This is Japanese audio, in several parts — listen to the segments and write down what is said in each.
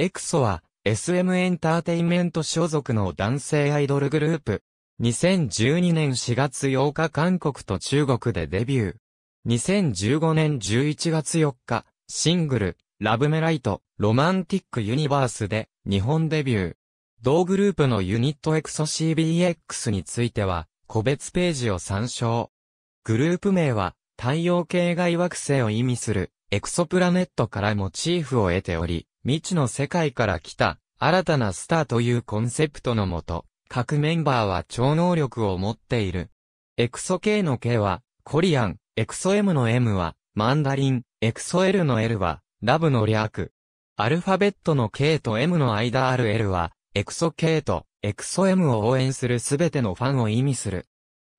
エクソは SM エンターテインメント所属の男性アイドルグループ。2012年4月8日韓国と中国でデビュー。2015年11月4日、シングル、ラブメライト、ロマンティックユニバースで日本デビュー。同グループのユニットエクソ CBX については、個別ページを参照。グループ名は、太陽系外惑星を意味する、エクソプラネットからモチーフを得ており、未知の世界から来た、新たなスターというコンセプトのもと、各メンバーは超能力を持っている。エクソ K の K は、コリアン、エクソ M の M は、マンダリン、エクソ L の L は、ラブの略。アルファベットの K と M の間ある L は、エクソ K とエクソ M を応援するすべてのファンを意味する。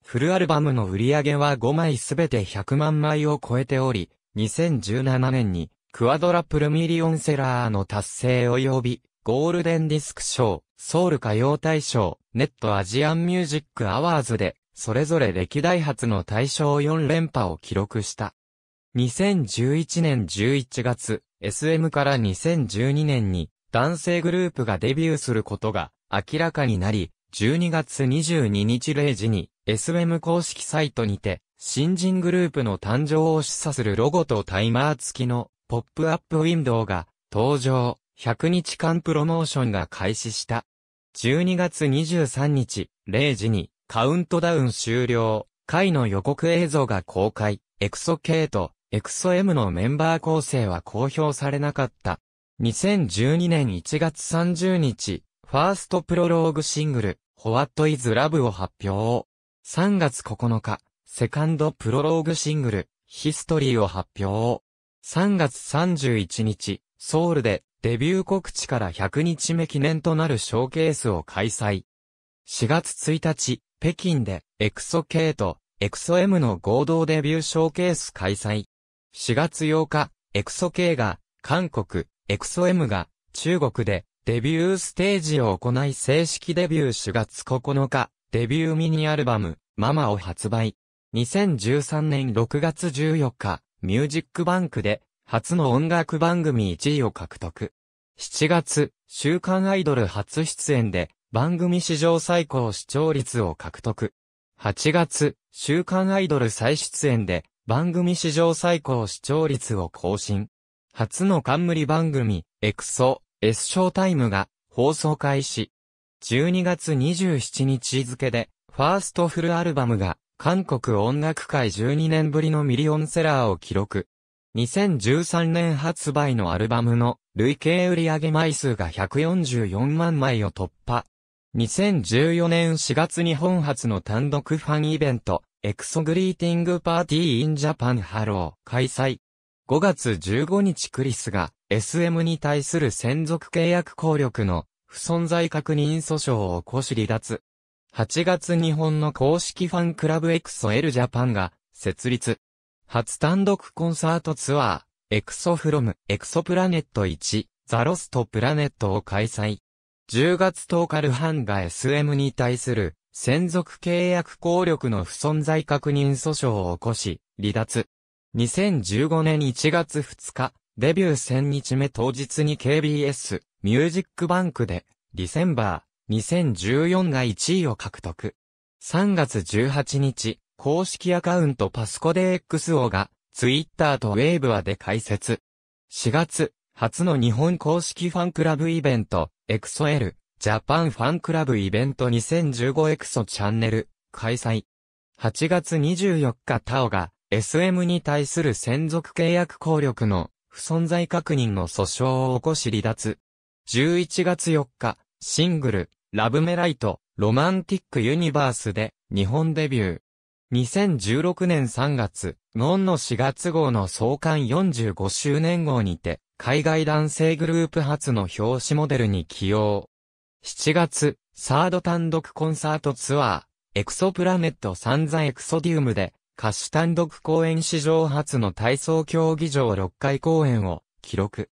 フルアルバムの売り上げは5枚すべて100万枚を超えており、2017年にクアドラプルミリオンセラーの達成及び、ゴールデンディスク賞、ソウル歌謡大賞、ネットアジアンミュージックアワーズで、それぞれ歴代初の大賞4連覇を記録した。2011年11月、SM から2012年に男性グループがデビューすることが明らかになり、12月22日0時に SM 公式サイトにて新人グループの誕生を示唆するロゴとタイマー付きのポップアップウィンドウが登場、100日間プロモーションが開始した。12月23日、0時に、カウントダウン終了、回の予告映像が公開、エクソ K とエクソ M のメンバー構成は公表されなかった。2012年1月30日、ファーストプロローグシングル、What is Love を発表。3月9日、セカンドプロローグシングル、ヒストリーを発表。3月31日、ソウルでデビュー告知から100日目記念となるショーケースを開催。4月1日、北京でエクソ K とエクソ M の合同デビューショーケース開催。4月8日、エクソ K が韓国、エクソ M が中国でデビューステージを行い正式デビュー4月9日、デビューミニアルバム、ママを発売。2013年6月14日、ミュージックバンクで、初の音楽番組1位を獲得。7月、週刊アイドル初出演で、番組史上最高視聴率を獲得。8月、週刊アイドル再出演で、番組史上最高視聴率を更新。初の冠番組、エクソ、S ショータイムが、放送開始。12月27日付で、ファーストフルアルバムが、韓国音楽界12年ぶりのミリオンセラーを記録。2013年発売のアルバムの累計売上枚数が144万枚を突破。2014年4月日本初の単独ファンイベント、エクソグリーティングパーティーインジャパンハロー開催。5月15日クリスが SM に対する専属契約効力の不存在確認訴訟を起こし離脱。8月日本の公式ファンクラブエクソエルジャパンが設立。初単独コンサートツアー、エクソフロム、エクソプラネット1、ザロストプラネットを開催。10月10日ルハンが SM に対する専属契約効力の不存在確認訴訟を起こし、離脱。2015年1月2日、デビュー1000日目当日に KBS、ミュージックバンクで、リセンバー、2014が1位を獲得。3月18日、公式アカウントパスコで XO が、ツイッターとウェーブはで開設。4月、初の日本公式ファンクラブイベント、エクソエル、ジャパンファンクラブイベント2015エクソチャンネル、開催。8月24日タオが、SM に対する専属契約効力の不存在確認の訴訟を起こし離脱。11月4日、シングル、ラブメライト、ロマンティックユニバースで、日本デビュー。2016年3月、ノンの4月号の創刊45周年号にて、海外男性グループ初の表紙モデルに起用。7月、サード単独コンサートツアー、エクソプラネットサンザエクソディウムで、歌手単独公演史上初の体操競技場6回公演を記録。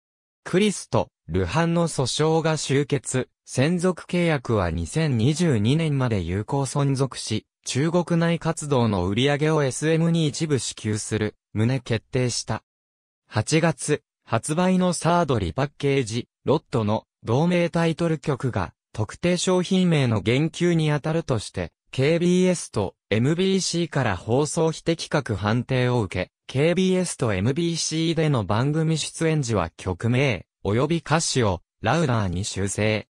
クリスとルハンの訴訟が終結、専属契約は2022年まで有効存続し、中国内活動の売り上げを SM に一部支給する、旨決定した。8月、発売のサードリパッケージ、ロットの同名タイトル曲が特定商品名の言及に当たるとして、KBS と MBC から放送非適格判定を受け、KBS と MBC での番組出演時は曲名、及び歌詞をラウダーに修正。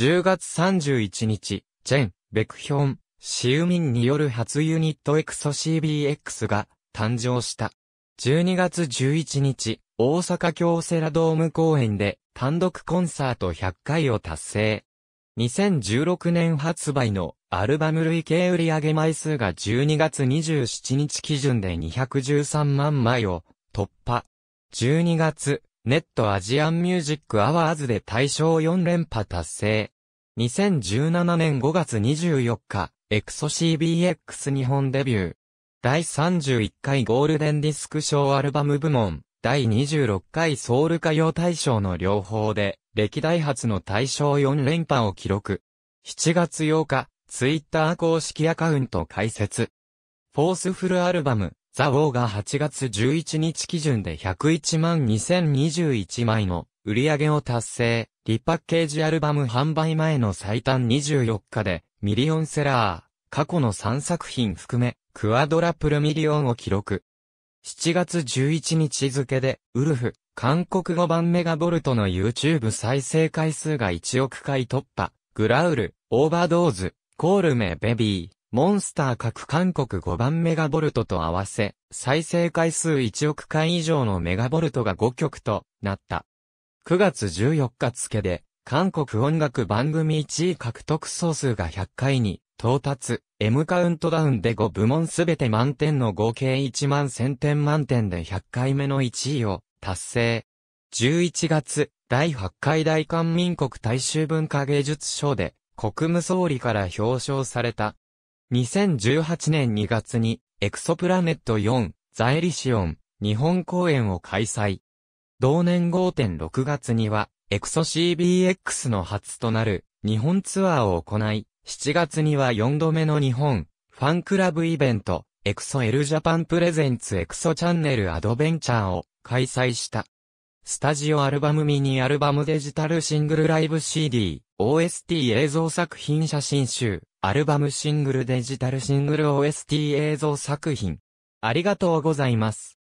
10月31日、チェン、ベクヒョン、シウミンによる初ユニット EXOCBX が誕生した。12月11日、大阪京セラドーム公演で単独コンサート100回を達成。2016年発売のアルバム累計売上枚数が12月27日基準で213万枚を突破。12月ネットアジアンミュージックアワーズで大賞4連覇達成。2017年5月24日、エクソ CBX 日本デビュー。第31回ゴールデンディスク賞アルバム部門、第26回ソウル歌謡大賞の両方で、歴代初の大賞4連覇を記録。7月8日、ツイッター公式アカウント開設。フォースフルアルバム、ザ・ウォーが8月11日基準で101万2021枚の売り上げを達成、リパッケージアルバム販売前の最短24日でミリオンセラー、過去の3作品含め、クアドラプルミリオンを記録。7月11日付で、ウルフ、韓国語版メガボルトの YouTube 再生回数が1億回突破、グラウル、オーバードーズ、コールメベビー、モンスター各韓国5番メガボルトと合わせ、再生回数1億回以上のメガボルトが5曲となった。9月14日付で、韓国音楽番組1位獲得総数が100回に到達、M カウントダウンで5部門すべて満点の合計1万1000点満点で100回目の1位を達成。11月、第8回大韓民国大衆文化芸術賞で、国務総理から表彰された。2018年2月に、エクソプラネット4、ザエリシオン、日本公演を開催。同年5.6月には、エクソ CBX の初となる、日本ツアーを行い、7月には4度目の日本、ファンクラブイベント、エクソエルジャパンプレゼンツエクソチャンネルアドベンチャーを開催した。スタジオアルバムミニアルバムデジタルシングルライブ CD、OST 映像作品写真集、アルバムシングルデジタルシングル OST 映像作品。ありがとうございます。